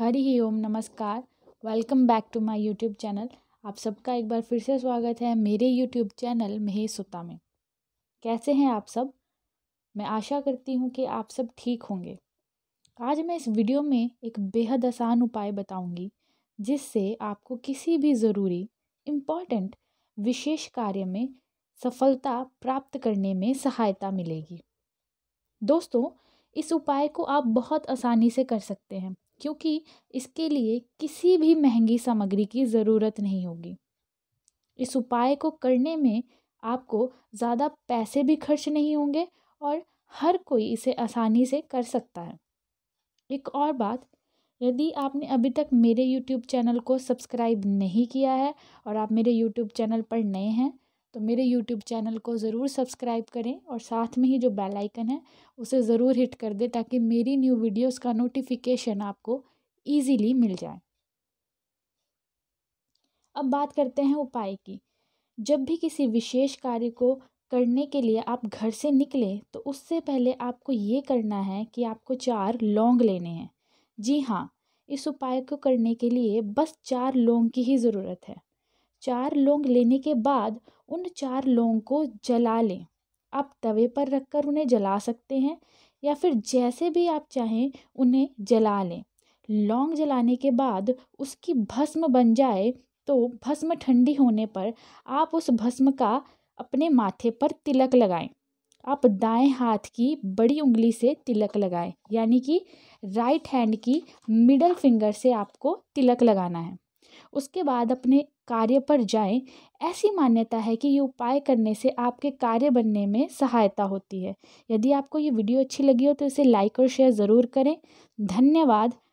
हरी ही ओम नमस्कार welcome back to my YouTube channel आप सबका एक बार फिर से स्वागत है मेरे यूट्यूब चैनल महेश सुता में कैसे हैं आप सब मैं आशा करती हूँ कि आप सब ठीक होंगे आज मैं इस वीडियो में एक बेहद आसान उपाय बताऊँगी जिससे आपको किसी भी ज़रूरी इम्पॉर्टेंट विशेष कार्य में सफलता प्राप्त करने में सहायता मिलेगी दोस्तों इस उपाय को आप बहुत आसानी से कर सकते हैं क्योंकि इसके लिए किसी भी महंगी सामग्री की ज़रूरत नहीं होगी इस उपाय को करने में आपको ज़्यादा पैसे भी खर्च नहीं होंगे और हर कोई इसे आसानी से कर सकता है एक और बात यदि आपने अभी तक मेरे YouTube चैनल को सब्सक्राइब नहीं किया है और आप मेरे YouTube चैनल पर नए हैं तो मेरे यूट्यूब चैनल को ज़रूर सब्सक्राइब करें और साथ में ही जो बेल आइकन है उसे ज़रूर हिट कर दें ताकि मेरी न्यू वीडियोस का नोटिफिकेशन आपको इजीली मिल जाए अब बात करते हैं उपाय की जब भी किसी विशेष कार्य को करने के लिए आप घर से निकलें तो उससे पहले आपको ये करना है कि आपको चार लौंग लेने हैं जी हाँ इस उपाय को करने के लिए बस चार लौंग की ही ज़रूरत है चार लौंग लेने के बाद उन चार लौंग को जला लें आप तवे पर रख कर उन्हें जला सकते हैं या फिर जैसे भी आप चाहें उन्हें जला लें लौंग जलाने के बाद उसकी भस्म बन जाए तो भस्म ठंडी होने पर आप उस भस्म का अपने माथे पर तिलक लगाएं आप दाएं हाथ की बड़ी उंगली से तिलक लगाएं यानी कि राइट हैंड की मिडल फिंगर से आपको तिलक लगाना है उसके बाद अपने कार्य पर जाएँ ऐसी मान्यता है कि ये उपाय करने से आपके कार्य बनने में सहायता होती है यदि आपको ये वीडियो अच्छी लगी हो तो इसे लाइक और शेयर ज़रूर करें धन्यवाद